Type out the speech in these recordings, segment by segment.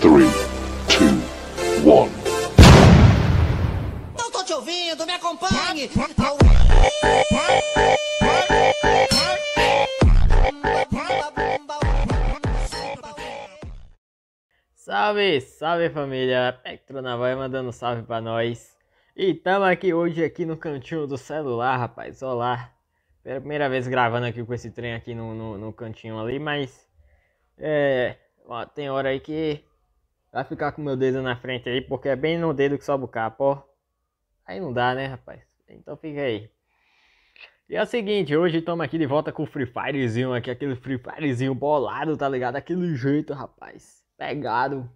3, 2, 1. Não tô te ouvindo, me acompanhe! Salve, salve família! Pectro Navai mandando salve pra nós. E tamo aqui hoje aqui no cantinho do celular, rapaz. Olá. primeira vez gravando aqui com esse trem aqui no, no, cantinho ali, mas... É... tem hora aí que Vai ficar com meu dedo na frente aí, porque é bem no dedo que sobe o capo, ó. Aí não dá, né, rapaz? Então fica aí. E é o seguinte, hoje estamos aqui de volta com o Free Firezinho aqui, aquele Free Firezinho bolado, tá ligado? Aquele jeito, rapaz. Pegado.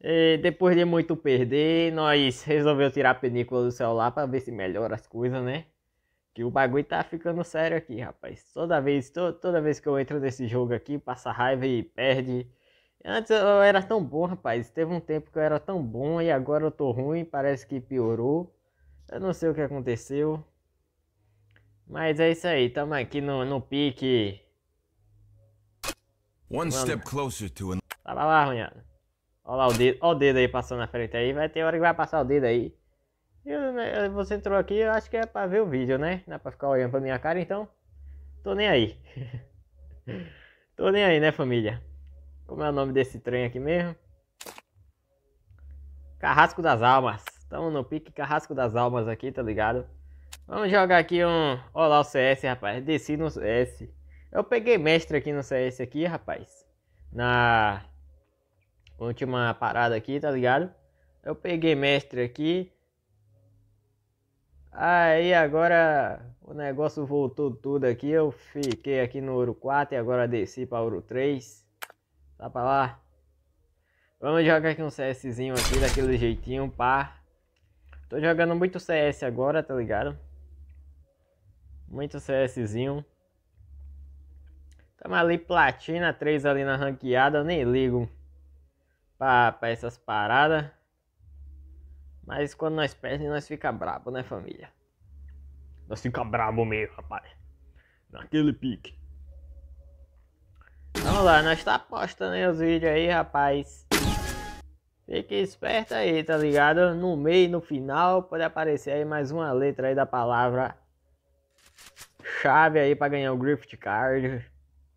E depois de muito perder, nós resolveu tirar a película do celular para ver se melhora as coisas, né? Que o bagulho tá ficando sério aqui, rapaz. Toda vez, to toda vez que eu entro nesse jogo aqui, passa raiva e perde. Antes eu era tão bom, rapaz. Teve um tempo que eu era tão bom e agora eu tô ruim, parece que piorou. Eu não sei o que aconteceu. Mas é isso aí, tamo aqui no, no pique. One Mano. step closer to an... Tá lá, lá Olha lá o dedo, olha o dedo aí passando na frente aí. Vai ter hora que vai passar o dedo aí. Eu, você entrou aqui, eu acho que é pra ver o vídeo, né? Não é pra ficar olhando pra minha cara, então. Tô nem aí. tô nem aí, né, família? Como é o nome desse trem aqui mesmo? Carrasco das Almas. Tamo no pique Carrasco das Almas aqui, tá ligado? Vamos jogar aqui um... Olha lá o CS, rapaz. Desci no CS. Eu peguei mestre aqui no CS aqui, rapaz. Na última parada aqui, tá ligado? Eu peguei mestre aqui. Aí agora o negócio voltou tudo aqui. Eu fiquei aqui no ouro 4 e agora desci para ouro 3. Tá pra lá. Vamos jogar aqui um CSzinho aqui, daquele jeitinho, pá. Tô jogando muito CS agora, tá ligado? Muito CSzinho. Tamo ali platina, 3 ali na ranqueada, eu nem ligo pra, pra essas paradas. Mas quando nós perdemos, nós fica brabo, né família? Nós fica brabo mesmo, rapaz. Naquele pique. Vamos lá, nós tá postando né? aí os vídeos aí, rapaz. Fique esperto aí, tá ligado? No meio, no final, pode aparecer aí mais uma letra aí da palavra chave aí para ganhar o Grift Card.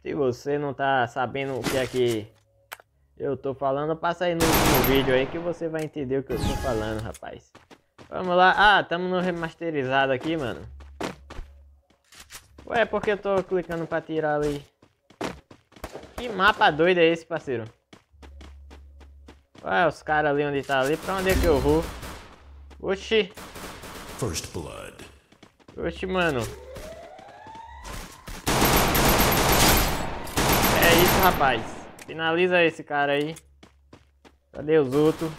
Se você não tá sabendo o que é que eu tô falando, passa aí no último vídeo aí que você vai entender o que eu tô falando, rapaz. Vamos lá. Ah, tamo no remasterizado aqui, mano. Ué, porque eu tô clicando pra tirar ali? Que mapa doido é esse, parceiro? Olha os caras ali onde tá ali, pra onde é que eu vou? Oxi! First Blood. Oxi, mano. É isso, rapaz. Finaliza esse cara aí. Cadê os outros?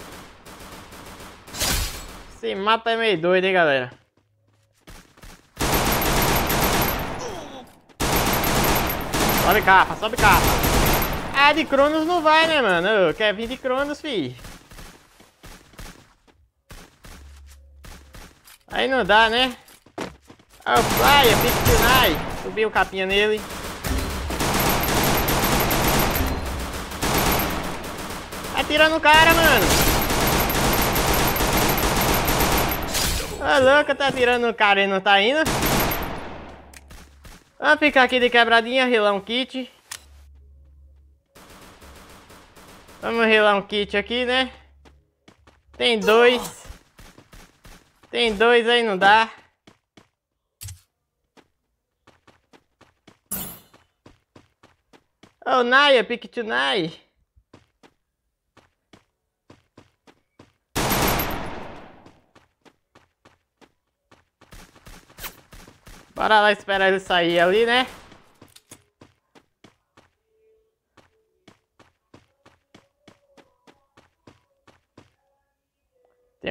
Esse mapa é meio doido, hein, galera? Sobe capa, sobe capa. Ah, de Cronos não vai, né, mano? Quer vir de Cronos, fi. Aí não dá, né? Oh, ah, praia, big tonight. Subiu o capinha nele. Atira no cara, mano. Ô, oh, louco, tá atirando no cara e não tá indo. Vamos ficar aqui de quebradinha, relar um kit. Vamos relar um kit aqui, né? Tem dois. Tem dois aí, não dá. Oh, Naya, é pick to Naya. Bora lá esperar ele sair ali, né?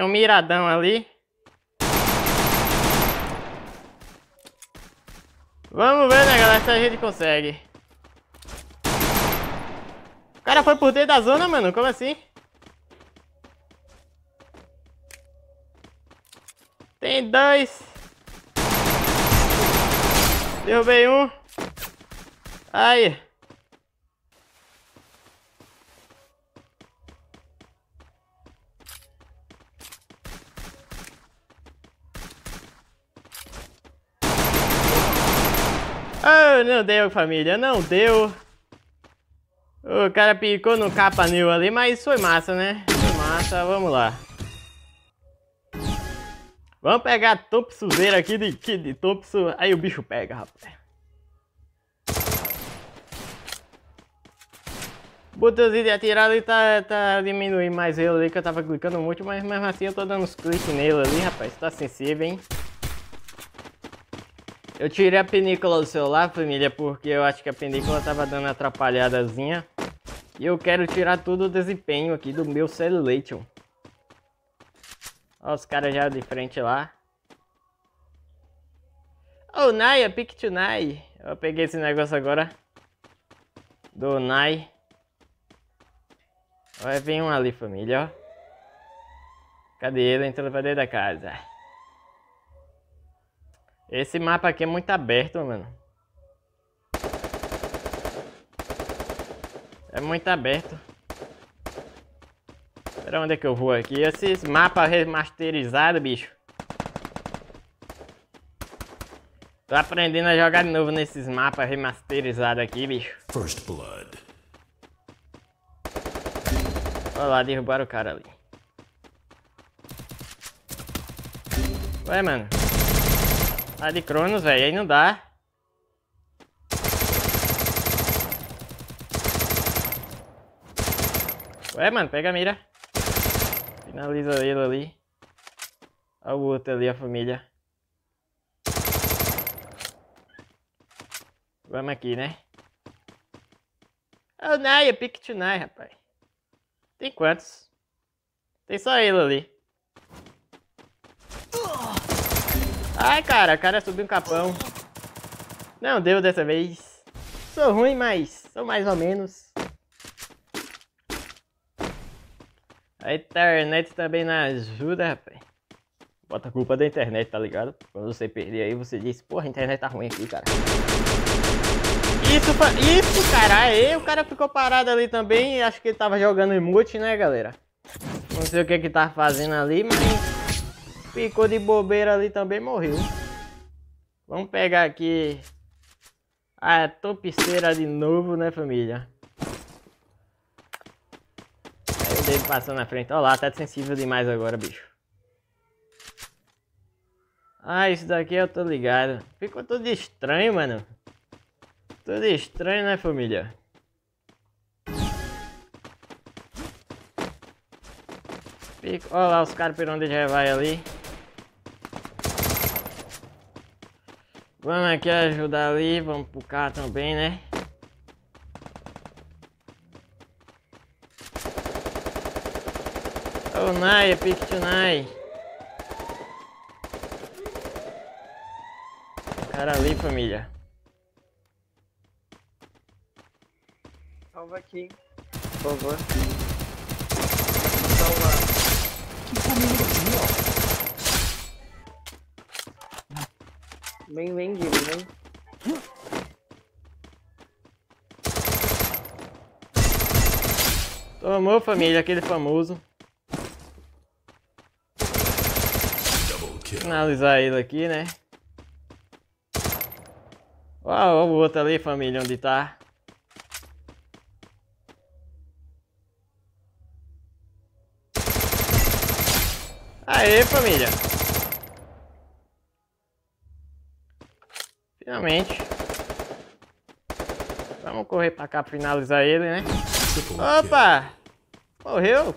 miradão ali. Vamos ver, né, galera, se a gente consegue. O cara foi por dentro da zona, mano. Como assim? Tem dois. Derrubei um. Aí. Não, não deu, família, não deu. O cara picou no capa new ali, mas foi massa, né? Foi massa, vamos lá. Vamos pegar a topsuzeira aqui de, de topsu. Aí o bicho pega, rapaz. botãozinho de atirar ali tá, tá diminuindo mais ele ali, que eu tava clicando muito, mas mesmo assim eu tô dando uns cliques nele ali, rapaz. Tá sensível, hein? Eu tirei a película do celular, família, porque eu acho que a película tava dando atrapalhadazinha. E eu quero tirar todo o desempenho aqui do meu celular. Ó os caras já de frente lá. Oh, Naya, pick to Nai. Eu peguei esse negócio agora. Do Nai. Vai vir um ali, família, ó. Cadê ele? Entrando pra dentro da casa. Esse mapa aqui é muito aberto, mano. É muito aberto. Pra onde é que eu vou aqui? Esses mapas remasterizados, bicho. Tô aprendendo a jogar de novo nesses mapas remasterizados aqui, bicho. First Blood. Olha lá, derrubaram o cara ali. Ué, mano. Tá de Cronos, velho. Aí não dá. Ué, mano, pega a mira. Finaliza ele ali. Olha o outro ali, a família. Vamos aqui, né? É o Naya, pick to rapaz. Tem quantos? Tem só ele ali. Ai, cara, o cara é subiu um capão. Não deu dessa vez. Sou ruim, mas sou mais ou menos. A internet também não ajuda, rapaz. Bota a culpa da internet, tá ligado? Quando você perder aí, você diz, porra, a internet tá ruim aqui, cara. Isso, isso, cara. Aí o cara ficou parado ali também. Acho que ele tava jogando emote, né, galera? Não sei o que que tava tá fazendo ali, mas ficou de bobeira ali também morreu. Vamos pegar aqui a topiceira de novo, né, família? Aí o passando na frente. Olha lá, tá sensível demais agora, bicho. Ah, isso daqui eu tô ligado. Ficou tudo estranho, mano. Tudo estranho, né, família? Fico... Olha lá os caras por onde já vai ali. Vamos aqui ajudar ali, vamos pro cá também, né? Oh, Nai, é pick to Nai. Cara ali, família. Salva aqui, por favor. Salva. Que família. Bem vendido, né? Tomou, família, aquele famoso. Finalizar ele aqui, né? Uau, o outro ali, família, onde tá? Aê, família! Finalmente. Vamos correr pra cá pra finalizar ele, né? Opa! Morreu!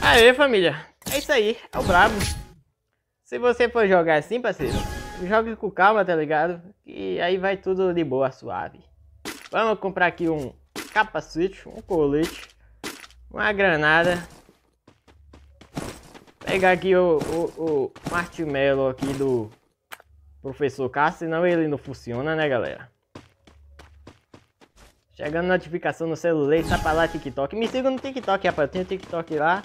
Aê, família! É isso aí, é o brabo. Se você for jogar assim, parceiro, jogue com calma, tá ligado? E aí vai tudo de boa, suave. Vamos comprar aqui um capacete, um colete, uma granada. Pegar aqui o, o, o aqui do professor K, senão ele não funciona, né, galera? Chegando notificação no celular, tá pra lá TikTok. Me sigam no TikTok, rapaz. Eu tenho TikTok lá.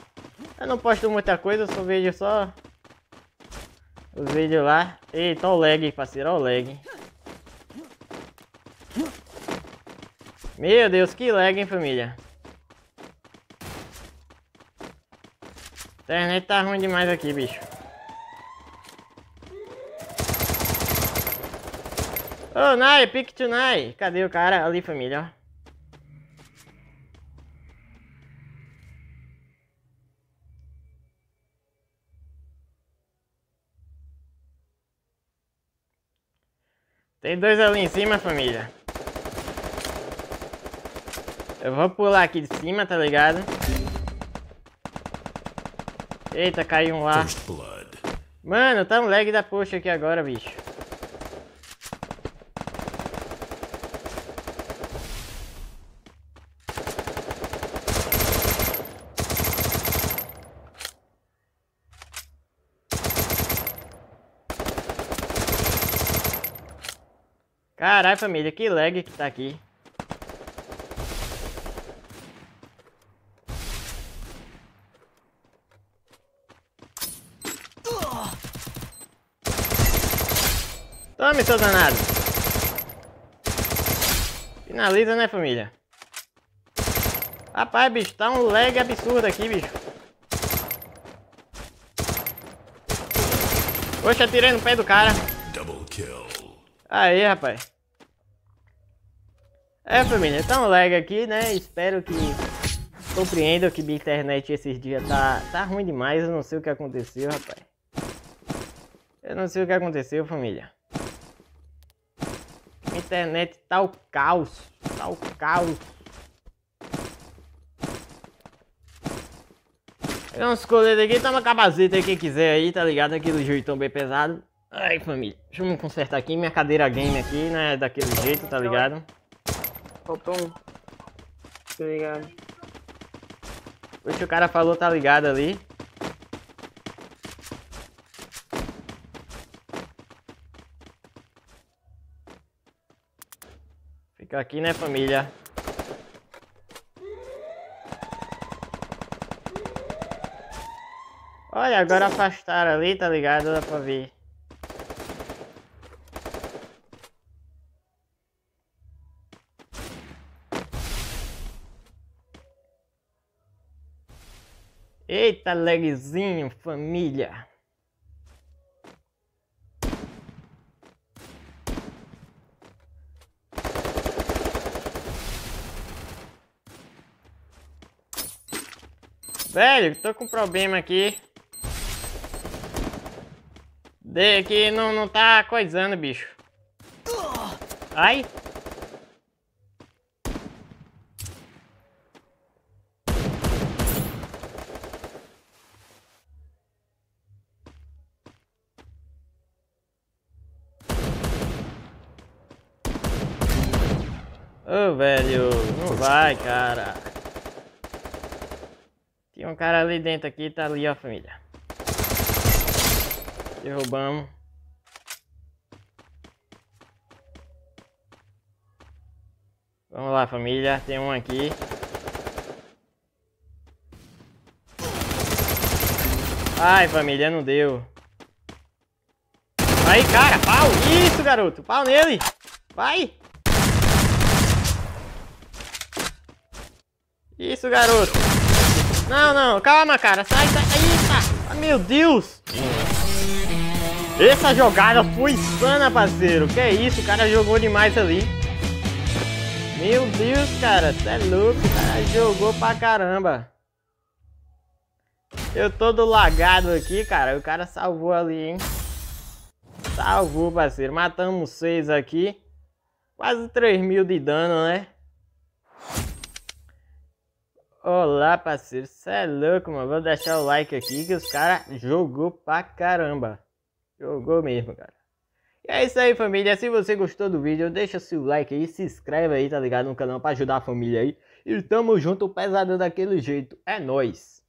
Eu não posto muita coisa, eu só vejo só os vídeos lá. Eita, o lag, parceiro, o lag. Meu Deus, que lag, hein, família. A internet tá ruim demais aqui, bicho. Ô, oh, Nai, pick to Nai. Cadê o cara? Ali, família, ó. Tem dois ali em cima, família. Eu vou pular aqui de cima, tá ligado? Eita, caiu um lá. Mano, tá um lag da poxa aqui agora, bicho. ai família, que lag que tá aqui. Tome, seu danado. Finaliza, né, família? Rapaz, bicho, tá um lag absurdo aqui, bicho. Poxa, atirei no pé do cara. Aí, rapaz. É família, tá um lag aqui, né? Espero que compreendam que minha internet esses dias tá, tá ruim demais, eu não sei o que aconteceu, rapaz. Eu não sei o que aconteceu, família. Minha internet tá o caos, tá o caos. Tem uns coletes aqui, toma cabazita aí quem quiser aí, tá ligado? Aquele jeitão bem pesado. Ai, família. Deixa eu me consertar aqui, minha cadeira game aqui, né? Daquele jeito, tá ligado? Faltou um. Tô ligado. O que o cara falou tá ligado ali. Fica aqui, né, família? Olha, agora afastaram ali, tá ligado? Dá pra ver. Eita, lagzinho, família. Velho, tô com problema aqui. De que não, não tá coisando, bicho. Ai. Vai, cara. Tem um cara ali dentro aqui, tá ali, ó, família. Derrubamos. Vamos lá, família. Tem um aqui. Ai, família, não deu. Aí, cara, pau! Isso, garoto! Pau nele! Vai! Isso, garoto. Não, não, calma, cara. Sai, sai. Eita. Ah, meu Deus. Essa jogada foi insana, parceiro. Que isso, o cara jogou demais ali. Meu Deus, cara. Você é louco. O cara jogou pra caramba. Eu tô do lagado aqui, cara. O cara salvou ali, hein. Salvou, parceiro. Matamos seis aqui. Quase 3 mil de dano, né? Olá, parceiro. Cê é louco, mano. Vou deixar o like aqui que os caras jogou pra caramba. Jogou mesmo, cara. E é isso aí, família. Se você gostou do vídeo, deixa seu like aí, se inscreve aí, tá ligado? No canal pra ajudar a família aí. E tamo junto, pesado daquele jeito. É nóis.